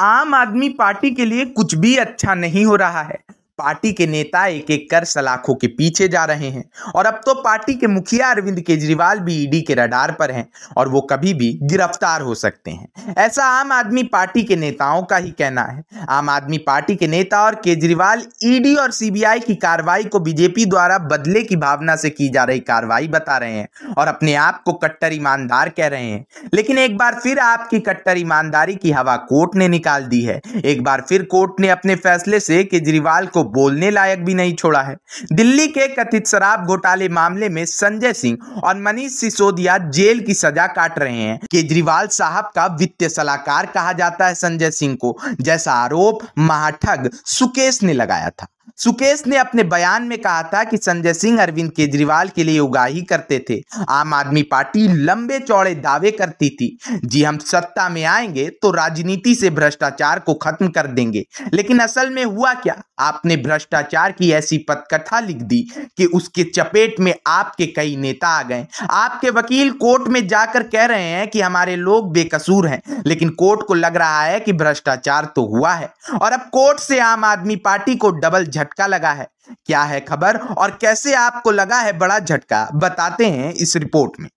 आम आदमी पार्टी के लिए कुछ भी अच्छा नहीं हो रहा है पार्टी के नेता एक एक कर सलाखों के पीछे जा रहे हैं और अब तो पार्टी के मुखिया अरविंद केजरीवाल भी ईडी के रडार पर हैं और वो कभी भी गिरफ्तार हो सकते हैं ऐसा आम आदमी पार्टी के नेताओं का ही कहना है आम आदमी पार्टी के नेता और केजरीवाल ईडी और सीबीआई की कार्रवाई को बीजेपी द्वारा बदले की भावना से की जा रही कार्रवाई बता रहे हैं और अपने आप को कट्टर ईमानदार कह रहे हैं लेकिन एक बार फिर आपकी कट्टर ईमानदारी की हवा कोर्ट ने निकाल दी है एक बार फिर कोर्ट ने अपने फैसले से केजरीवाल को बोलने लायक भी नहीं छोड़ा है दिल्ली के कथित शराब घोटाले मामले में संजय सिंह और मनीष सिसोदिया जेल की सजा काट रहे हैं केजरीवाल साहब का वित्तीय सलाहकार कहा जाता है संजय सिंह को जैसा आरोप महाठग सुकेश ने लगाया था सुकेश ने अपने बयान में कहा था कि संजय सिंह अरविंद केजरीवाल के लिए उगाही करते थे आम आदमी पार्टी लंबे चौड़े दावे करती थी जी हम सत्ता में आएंगे तो राजनीति से भ्रष्टाचार को खत्म कर देंगे लेकिन असल में हुआ क्या आपने भ्रष्टाचार की ऐसी पथकथा लिख दी कि उसके चपेट में आपके कई नेता आ गए आपके वकील कोर्ट में जाकर कह रहे हैं कि हमारे लोग बेकसूर हैं लेकिन कोर्ट को लग रहा है कि भ्रष्टाचार तो हुआ है और अब कोर्ट से आम आदमी पार्टी को डबल झटका लगा है क्या है खबर और कैसे आपको लगा है बड़ा झटका बताते हैं इस रिपोर्ट में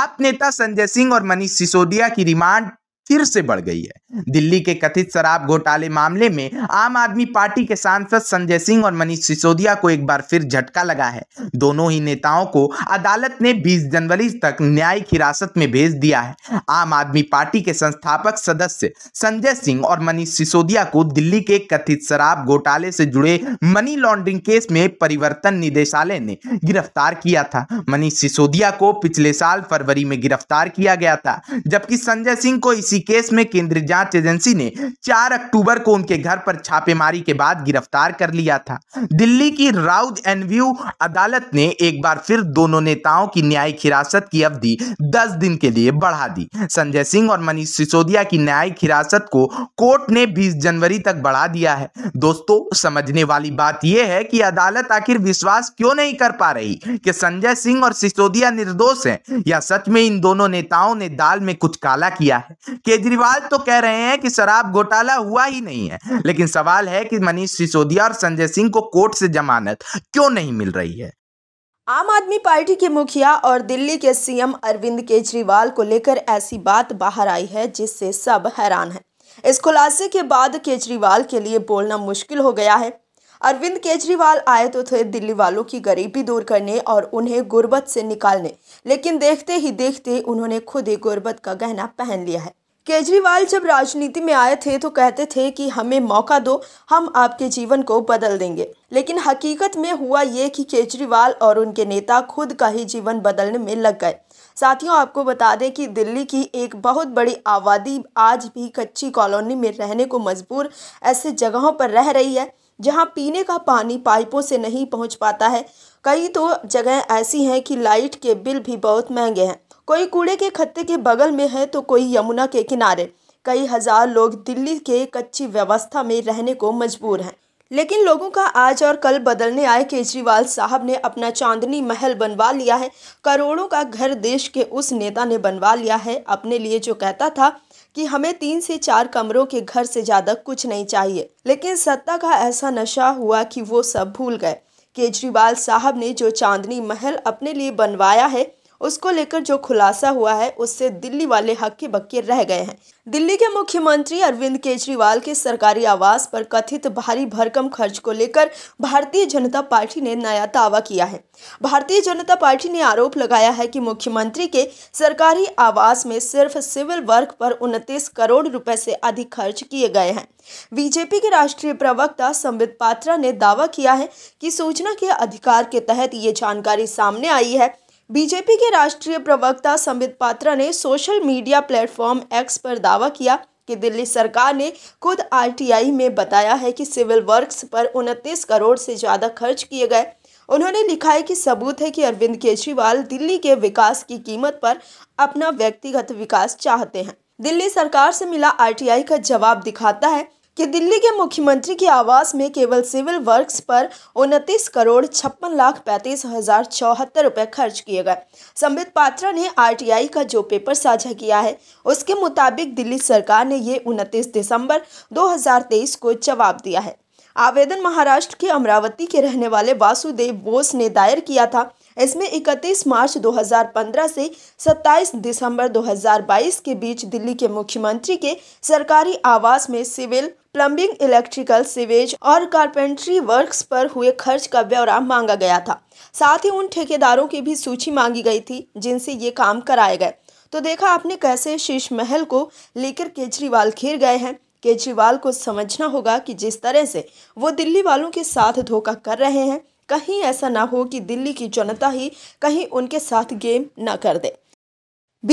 आप नेता संजय सिंह और मनीष सिसोदिया की रिमांड फिर से बढ़ गई है दिल्ली के कथित शराब घोटाले मामले में आम आदमी पार्टी के सांसद संजय सिंह और मनीष सिसोदिया को एक बार फिर झटका लगा है दोनों ही नेताओं को अदालत ने 20 जनवरी तक न्यायिक हिरासत में भेज दिया है आम आदमी पार्टी के संस्थापक सदस्य संजय सिंह और मनीष सिसोदिया को दिल्ली के कथित शराब घोटाले से जुड़े मनी लॉन्ड्रिंग केस में परिवर्तन निदेशालय ने गिरफ्तार किया था मनीष सिसोदिया को पिछले साल फरवरी में गिरफ्तार किया गया था जबकि संजय सिंह को इसी इसी केस में केंद्रीय जांच एजेंसी ने 4 अक्टूबर को उनके घर पर छापेमारी के बाद गिरफ्तार कर लिया था दिल्ली की राउद एनव्यू अदालत ने एक बार फिर दोनों नेताओं की न्यायिक हिरासत की अवधि दस दिन के लिए बढ़ा दी संजय सिंह और मनीष सिसोदिया की न्यायिक हिरासत को कोर्ट ने बीस जनवरी तक बढ़ा दिया है दोस्तों समझने वाली बात यह है कि अदालत आखिर विश्वास क्यों नहीं कर पा रही कि संजय सिंह और सिसोदिया निर्दोष हैं या सच में इन दोनों नेताओं ने दाल में कुछ काला किया है केजरीवाल तो कह रहे हैं कि शराब घोटाला हुआ ही नहीं है लेकिन सवाल है कि मनीष सिसोदिया और संजय सिंह को कोर्ट से जमानत क्यों नहीं मिल रही है आम आदमी पार्टी के मुखिया और दिल्ली के सीएम अरविंद केजरीवाल को लेकर ऐसी बात बाहर आई है जिससे सब हैरान है इस खुलासे के बाद केजरीवाल के लिए बोलना मुश्किल हो गया है अरविंद केजरीवाल आए तो थे दिल्ली वालों की गरीबी दूर करने और उन्हें गुर्बत से निकालने लेकिन देखते ही देखते उन्होंने खुद ही गुर्बत का गहना पहन लिया है केजरीवाल जब राजनीति में आए थे तो कहते थे कि हमें मौका दो हम आपके जीवन को बदल देंगे लेकिन हकीकत में हुआ ये कि केजरीवाल और उनके नेता खुद का ही जीवन बदलने में लग गए साथियों आपको बता दें कि दिल्ली की एक बहुत बड़ी आबादी आज भी कच्ची कॉलोनी में रहने को मजबूर ऐसे जगहों पर रह रही है जहाँ पीने का पानी पाइपों से नहीं पहुँच पाता है कई तो जगह ऐसी हैं कि लाइट के बिल भी बहुत महंगे हैं कोई कूड़े के खत्ते के बगल में है तो कोई यमुना के किनारे कई हज़ार लोग दिल्ली के कच्ची व्यवस्था में रहने को मजबूर हैं लेकिन लोगों का आज और कल बदलने आए केजरीवाल साहब ने अपना चांदनी महल बनवा लिया है करोड़ों का घर देश के उस नेता ने बनवा लिया है अपने लिए जो कहता था कि हमें तीन से चार कमरों के घर से ज़्यादा कुछ नहीं चाहिए लेकिन सत्ता का ऐसा नशा हुआ कि वो सब भूल गए केजरीवाल साहब ने जो चांदनी महल अपने लिए बनवाया है उसको लेकर जो खुलासा हुआ है उससे दिल्ली वाले हक्के बक्के रह गए हैं दिल्ली के मुख्यमंत्री अरविंद केजरीवाल के सरकारी आवास पर कथित भारी भरकम खर्च को लेकर भारतीय जनता पार्टी ने नया दावा किया है भारतीय जनता पार्टी ने आरोप लगाया है कि मुख्यमंत्री के सरकारी आवास में सिर्फ सिविल वर्क पर उनतीस करोड़ रुपए से अधिक खर्च किए गए हैं बीजेपी के राष्ट्रीय प्रवक्ता संबित पात्रा ने दावा किया है कि सूचना के अधिकार के तहत ये जानकारी सामने आई है बीजेपी के राष्ट्रीय प्रवक्ता संबित पात्रा ने सोशल मीडिया प्लेटफॉर्म एक्स पर दावा किया कि दिल्ली सरकार ने खुद आरटीआई में बताया है कि सिविल वर्क्स पर उनतीस करोड़ से ज़्यादा खर्च किए गए उन्होंने लिखा है कि सबूत है कि अरविंद केजरीवाल दिल्ली के विकास की कीमत पर अपना व्यक्तिगत विकास चाहते हैं दिल्ली सरकार से मिला आरटीआई का जवाब दिखाता है कि दिल्ली के मुख्यमंत्री के आवास में केवल सिविल वर्क्स पर उनतीस करोड़ छप्पन लाख पैंतीस हजार चौहत्तर रुपये खर्च किए गए संबित पात्रा ने आरटीआई का जो पेपर साझा किया है उसके मुताबिक दिल्ली सरकार ने ये उनतीस दिसंबर 2023 को जवाब दिया है आवेदन महाराष्ट्र के अमरावती के रहने वाले वासुदेव बोस ने दायर किया था इसमें 31 मार्च 2015 से 27 दिसंबर 2022 के बीच दिल्ली के मुख्यमंत्री के सरकारी आवास में सिविल प्लंबिंग इलेक्ट्रिकल सीवेज और कारपेंट्री वर्क्स पर हुए खर्च का ब्यौरा मांगा गया था साथ ही उन ठेकेदारों की भी सूची मांगी गई थी जिनसे ये काम कराए गए तो देखा आपने कैसे शीश महल को लेकर केजरीवाल घिर गए हैं केजरीवाल को समझना होगा कि जिस तरह से वो दिल्ली वालों के साथ धोखा कर रहे हैं कहीं ऐसा ना हो कि दिल्ली की जनता ही कहीं उनके साथ गेम ना कर दे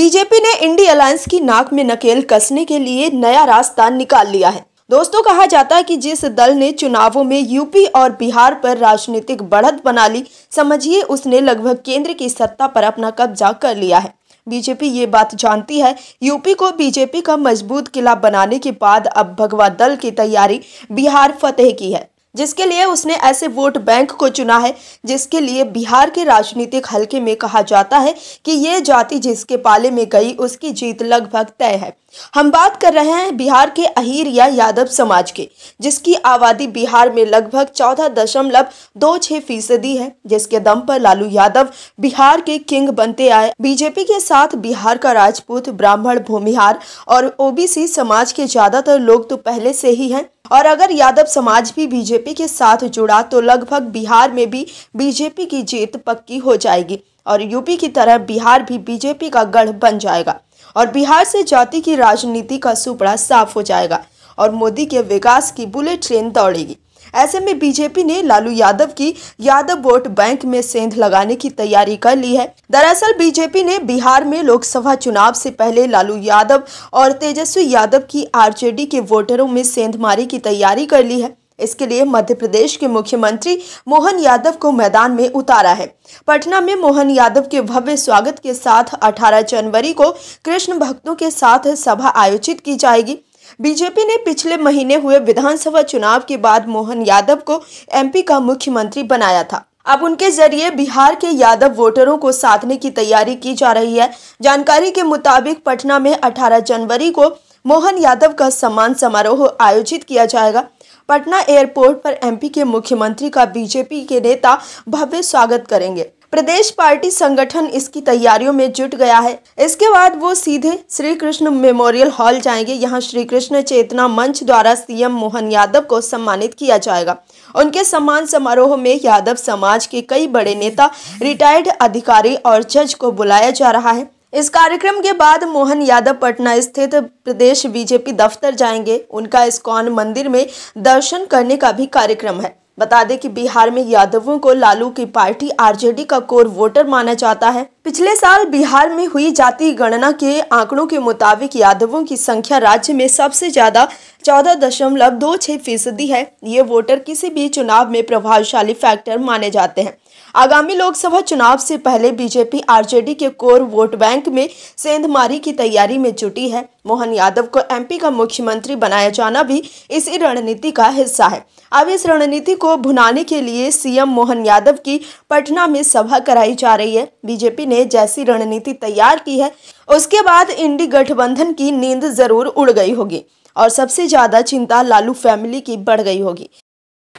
बीजेपी ने इंडी अलायंस की नाक में नकेल कसने के लिए नया रास्ता निकाल लिया है दोस्तों कहा जाता है कि जिस दल ने चुनावों में यूपी और बिहार पर राजनीतिक बढ़त बना ली समझिए उसने लगभग केंद्र की सत्ता पर अपना कब्जा कर लिया है बीजेपी ये बात जानती है यूपी को बीजेपी का मजबूत किला बनाने के बाद अब भगवा दल की तैयारी बिहार फतेह की है जिसके लिए उसने ऐसे वोट बैंक को चुना है जिसके लिए बिहार के राजनीतिक हलके में कहा जाता है कि ये जाति जिसके पाले में गई उसकी जीत लगभग तय है हम बात कर रहे हैं बिहार के अहिर या यादव समाज के जिसकी आबादी बिहार में लगभग चौदह दशमलव दो छह फीसदी है जिसके दम पर लालू यादव बिहार के किंग बनते आए बीजेपी के साथ बिहार का राजपूत ब्राह्मण भूमिहार और ओबीसी समाज के ज़्यादातर लोग तो पहले से ही हैं और अगर यादव समाज भी बीजेपी के साथ जुड़ा तो लगभग बिहार में भी बीजेपी की जीत पक्की हो जाएगी और यूपी की तरह बिहार भी बीजेपी का गढ़ बन जाएगा और बिहार से जाति की राजनीति का सुपड़ा साफ हो जाएगा और मोदी के विकास की बुलेट ट्रेन दौड़ेगी ऐसे में बीजेपी ने लालू यादव की यादव वोट बैंक में सेंध लगाने की तैयारी कर ली है दरअसल बीजेपी ने बिहार में लोकसभा चुनाव से पहले लालू यादव और तेजस्वी यादव की आरजेडी के वोटरों में सेंध मारी की तैयारी कर ली है इसके लिए मध्य प्रदेश के मुख्यमंत्री मोहन यादव को मैदान में उतारा है पटना में मोहन यादव के भव्य स्वागत के साथ 18 जनवरी को कृष्ण भक्तों के साथ सभा आयोजित की जाएगी बीजेपी ने पिछले महीने हुए विधानसभा चुनाव के बाद मोहन यादव को एमपी का मुख्यमंत्री बनाया था अब उनके जरिए बिहार के यादव वोटरों को साधने की तैयारी की जा रही है जानकारी के मुताबिक पटना में 18 जनवरी को मोहन यादव का सम्मान समारोह आयोजित किया जाएगा पटना एयरपोर्ट पर एमपी के मुख्यमंत्री का बीजेपी के नेता भव्य स्वागत करेंगे प्रदेश पार्टी संगठन इसकी तैयारियों में जुट गया है इसके बाद वो सीधे श्री कृष्ण मेमोरियल हॉल जाएंगे यहाँ श्री कृष्ण चेतना मंच द्वारा सीएम मोहन यादव को सम्मानित किया जाएगा उनके सम्मान समारोह में यादव समाज के कई बड़े नेता रिटायर्ड अधिकारी और जज को बुलाया जा रहा है इस कार्यक्रम के बाद मोहन यादव पटना स्थित प्रदेश बीजेपी दफ्तर जाएंगे उनका इस्कॉन मंदिर में दर्शन करने का भी कार्यक्रम है बता दें कि बिहार में यादवों को लालू की पार्टी आरजेडी का कोर वोटर माना जाता है पिछले साल बिहार में हुई जाति गणना के आंकड़ों के मुताबिक यादवों की संख्या राज्य में सबसे ज्यादा चौदह दशमलव दो छह फीसदी है ये वोटर किसी भी चुनाव में प्रभावशाली फैक्टर माने जाते हैं आगामी लोकसभा चुनाव से पहले बीजेपी आरजेडी के कोर वोट बैंक में सेंधमारी की तैयारी में जुटी है मोहन यादव को एमपी का मुख्यमंत्री बनाया जाना भी इसी रणनीति का हिस्सा है अब इस रणनीति को भुनाने के लिए सीएम मोहन यादव की पटना में सभा कराई जा रही है बीजेपी ने जैसी रणनीति तैयार की है उसके बाद इंडी गठबंधन की नींद जरूर उड़ गई होगी और सबसे ज्यादा चिंता लालू फैमिली की बढ़ गई होगी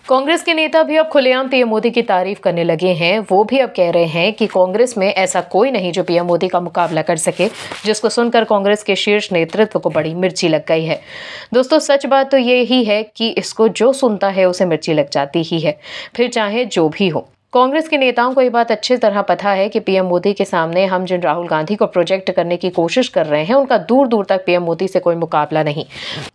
कांग्रेस के नेता भी अब खुलेआम पीएम मोदी की तारीफ करने लगे हैं वो भी अब कह रहे हैं कि कांग्रेस में ऐसा कोई नहीं जो पीएम मोदी का मुकाबला कर सके जिसको सुनकर कांग्रेस के शीर्ष नेतृत्व को बड़ी मिर्ची लग गई है दोस्तों सच बात तो ये ही है कि इसको जो सुनता है उसे मिर्ची लग जाती ही है फिर चाहे जो भी हो कांग्रेस के नेताओं को ये बात अच्छी तरह पता है कि पीएम मोदी के सामने हम जिन राहुल गांधी को प्रोजेक्ट करने की कोशिश कर रहे हैं उनका दूर दूर तक पीएम मोदी से कोई मुकाबला नहीं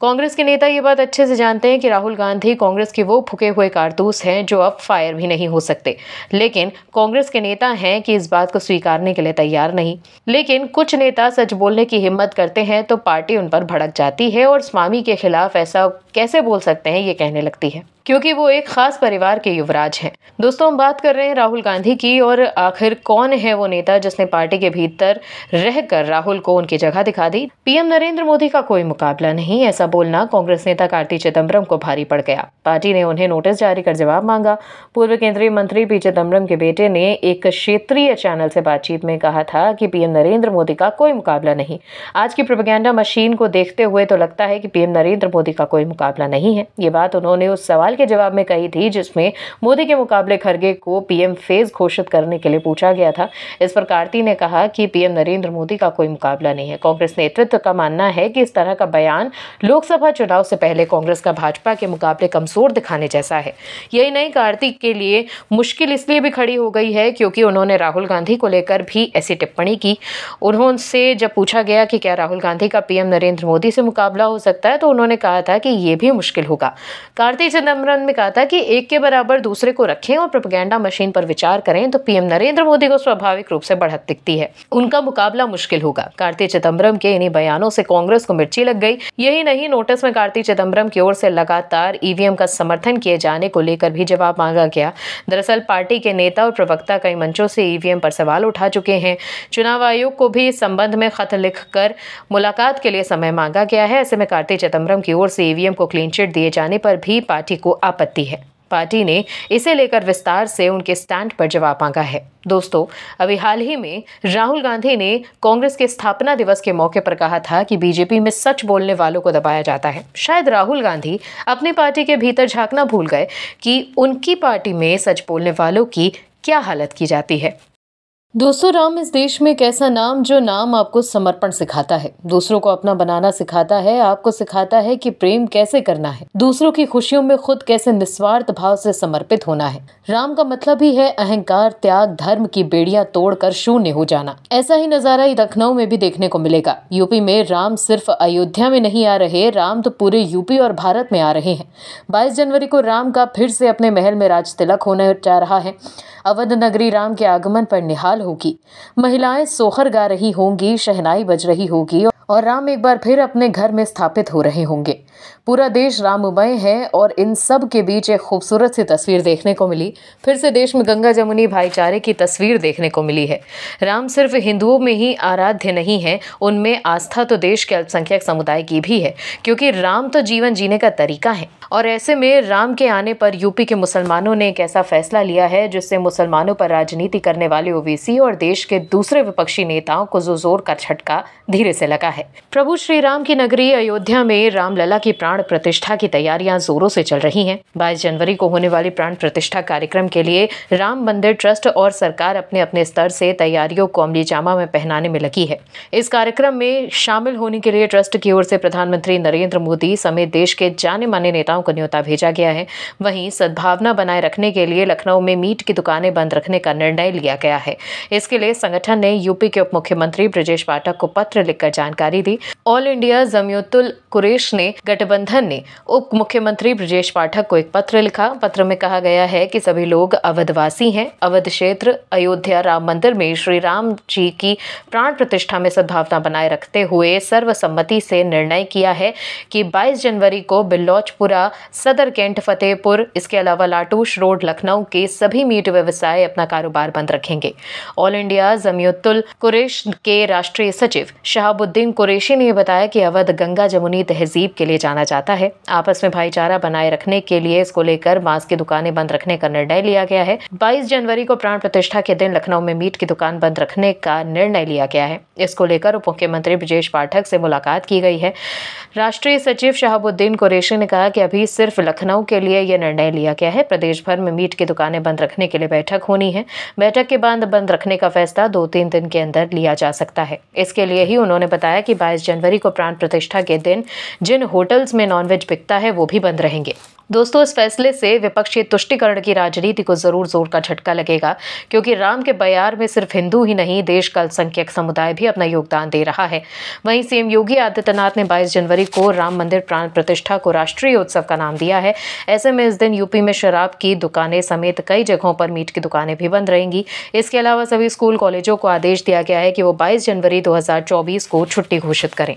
कांग्रेस के नेता ये बात अच्छे से जानते हैं कि राहुल गांधी कांग्रेस के वो फुके हुए कारतूस हैं जो अब फायर भी नहीं हो सकते लेकिन कांग्रेस के नेता हैं कि इस बात को स्वीकारने के लिए तैयार नहीं लेकिन कुछ नेता सच बोलने की हिम्मत करते हैं तो पार्टी उन पर भड़क जाती है और स्वामी के खिलाफ ऐसा कैसे बोल सकते हैं ये कहने लगती है क्योंकि वो एक खास परिवार के युवराज हैं दोस्तों हम बात कर रहे हैं राहुल गांधी की और आखिर कौन है वो नेता जिसने पार्टी के भीतर रहकर राहुल को उनकी जगह दिखा दी पीएम नरेंद्र मोदी का कोई मुकाबला नहीं ऐसा बोलना कांग्रेस नेता कार्ती चिदम्बरम को भारी पड़ गया पार्टी ने उन्हें नोटिस जारी कर जवाब मांगा पूर्व केंद्रीय मंत्री पी चिदम्बरम के बेटे ने एक क्षेत्रीय चैनल से बातचीत में कहा था कि पीएम नरेंद्र मोदी का कोई मुकाबला नहीं आज की प्रोपेगेंडा मशीन को देखते हुए तो लगता है कि पीएम नरेंद्र मोदी का कोई मुकाबला मुकाबला नहीं है ये बात उन्होंने उस सवाल के जवाब में कही थी जिसमें मोदी के मुकाबले खरगे को पीएम फेज घोषित करने के लिए पूछा गया था इस पर कार्ती ने कहा कि पीएम नरेंद्र मोदी का कोई मुकाबला नहीं है कांग्रेस नेतृत्व का मानना है कि इस तरह का बयान लोकसभा चुनाव से पहले कांग्रेस का भाजपा के मुकाबले कमजोर दिखाने जैसा है यही नहीं कार्तिक के लिए मुश्किल इसलिए भी खड़ी हो गई है क्योंकि उन्होंने राहुल गांधी को लेकर भी ऐसी टिप्पणी की उन्होंने जब पूछा गया कि क्या राहुल गांधी का पीएम नरेंद्र मोदी से मुकाबला हो सकता है तो उन्होंने कहा था कि ये भी मुश्किल होगा कार्तिक चिदम्बरम ने कहा था कि एक के बराबर दूसरे को रखें और प्रोपगेंडा मशीन पर विचार करें तो पीएम नरेंद्र मोदी को स्वाभाविक रूप से बढ़त दिखती है उनका मुकाबला मुश्किल होगा कार्तिक चिदम्बरम के इन्हीं बयानों से कांग्रेस को मिर्ची लग गई यही नहीं नोटिस में कार्तिक चिदम्बरम की ओर से लगातार ईवीएम का समर्थन किए जाने को लेकर भी जवाब मांगा गया दरअसल पार्टी के नेता और प्रवक्ता कई मंचों से ईवीएम पर सवाल उठा चुके हैं चुनाव आयोग को भी इस संबंध में खत कर मुलाकात के लिए समय मांगा गया है ऐसे में कार्तिक चिदम्बरम की ओर से ईवीएम को क्लीन चिट दिए जाने पर भी पार्टी को आपत्ति है पार्टी ने इसे लेकर विस्तार से उनके स्टैंड पर जवाब मांगा है दोस्तों अभी हाल ही में राहुल गांधी ने कांग्रेस के स्थापना दिवस के मौके पर कहा था कि बीजेपी में सच बोलने वालों को दबाया जाता है शायद राहुल गांधी अपनी पार्टी के भीतर झांकना भूल गए कि उनकी पार्टी में सच बोलने वालों की क्या हालत की जाती है दोस्तों राम इस देश में एक ऐसा नाम जो नाम आपको समर्पण सिखाता है दूसरों को अपना बनाना सिखाता है आपको सिखाता है कि प्रेम कैसे करना है दूसरों की खुशियों में खुद कैसे निस्वार्थ भाव से समर्पित होना है राम का मतलब ही है अहंकार त्याग धर्म की बेड़ियां तोड़कर शून्य हो जाना ऐसा ही नजारा लखनऊ में भी देखने को मिलेगा यूपी में राम सिर्फ अयोध्या में नहीं आ रहे राम तो पूरे यूपी और भारत में आ रहे हैं बाईस जनवरी को राम का फिर से अपने महल में राज तिलक होने जा रहा है अवध नगरी राम के आगमन पर निहाल होगी महिलाएं सोहर गा रही होंगी शहनाई बज रही होगी और राम एक बार फिर अपने घर में स्थापित हो रहे होंगे पूरा देश राममय है और इन सब के बीच एक खूबसूरत सी तस्वीर देखने को मिली फिर से देश में गंगा जमुनी भाईचारे की तस्वीर देखने को मिली है राम सिर्फ हिंदुओं में ही आराध्य नहीं है उनमें आस्था तो देश के अल्पसंख्यक समुदाय की भी है क्योंकि राम तो जीवन जीने का तरीका है और ऐसे में राम के आने पर यूपी के मुसलमानों ने एक ऐसा फैसला लिया है जिससे मुसलमानों पर राजनीति करने वाले ओबीसी और देश के दूसरे विपक्षी नेताओं को जो जोर का झटका धीरे से लगा है प्रभु श्री राम की नगरी अयोध्या में रामलला की प्राण प्राण प्रतिष्ठा की तैयारियां जोरों से चल रही हैं 22 जनवरी को होने वाली प्राण प्रतिष्ठा कार्यक्रम के लिए राम मंदिर ट्रस्ट और सरकार अपने अपने स्तर से तैयारियों को अमली जामा में पहनाने में लगी है इस कार्यक्रम में शामिल होने के लिए ट्रस्ट की ओर से प्रधानमंत्री नरेंद्र मोदी समेत देश के जाने माने नेताओं को न्योता भेजा गया है वहीं सद्भावना बनाए रखने के लिए लखनऊ में मीट की दुकानें बंद रखने का निर्णय लिया गया है इसके लिए संगठन ने यूपी के उप मुख्यमंत्री ब्रजेश पाठक को पत्र लिखकर जानकारी दी ऑल इंडिया जमयतुल कुरेश ने गठबंधन गठबंधन ने उप मुख्यमंत्री ब्रजेश पाठक को एक पत्र लिखा पत्र में कहा गया है कि सभी लोग अवधवासी हैं अवध क्षेत्र अयोध्या राम मंदिर में श्री राम जी की प्राण प्रतिष्ठा में सद्भावना बनाए रखते हुए सर्वसम्मति से निर्णय किया है कि 22 जनवरी को बिल्लौचपुरा सदर कैंट फतेहपुर इसके अलावा लाटूश रोड लखनऊ के सभी मीट व्यवसाय अपना कारोबार बंद रखेंगे ऑल इंडिया जमीयतुल कुरेश के राष्ट्रीय सचिव शहाबुद्दीन कुरेशी ने बताया कि अवध गंगा जमुनी तहजीब के लिए जाना जाता है आपस में भाईचारा बनाए रखने के लिए इसको लेकर मांस की दुकानें बंद रखने का निर्णय लिया गया है बाईस जनवरी को प्राण प्रतिष्ठा के दिन लखनऊ में मीट की दुकान बंद रखने का निर्णय लिया गया है इसको लेकर उप मुख्यमंत्री ब्रजेश पाठक से मुलाकात की गई है राष्ट्रीय सचिव शहाबुद्दीन कुरेशी ने कहा कि अभी सिर्फ लखनऊ के लिए यह निर्णय लिया गया है प्रदेश भर में मीट की दुकानें बंद रखने के लिए बैठक होनी है बैठक के बाद बंद रखने का फैसला दो तीन दिन के अंदर लिया जा सकता है इसके लिए ही उन्होंने बताया कि बाईस जनवरी को प्राण प्रतिष्ठा के दिन जिन होटल्स में नॉनवेज बिकता है वो भी बंद रहेंगे दोस्तों इस फैसले से विपक्षी तुष्टिकरण की राजनीति को जरूर जोर का झटका लगेगा क्योंकि राम के बयार में सिर्फ हिंदू ही नहीं देश का अल्पसंख्यक समुदाय भी अपना योगदान दे रहा है वहीं सीएम योगी आदित्यनाथ ने 22 जनवरी को राम मंदिर प्राण प्रतिष्ठा को राष्ट्रीय उत्सव का नाम दिया है ऐसे में इस दिन यूपी में शराब की दुकानें समेत कई जगहों पर मीट की दुकानें भी बंद रहेंगी इसके अलावा सभी स्कूल कॉलेजों को आदेश दिया गया है कि वो बाईस जनवरी दो को छुट्टी घोषित करें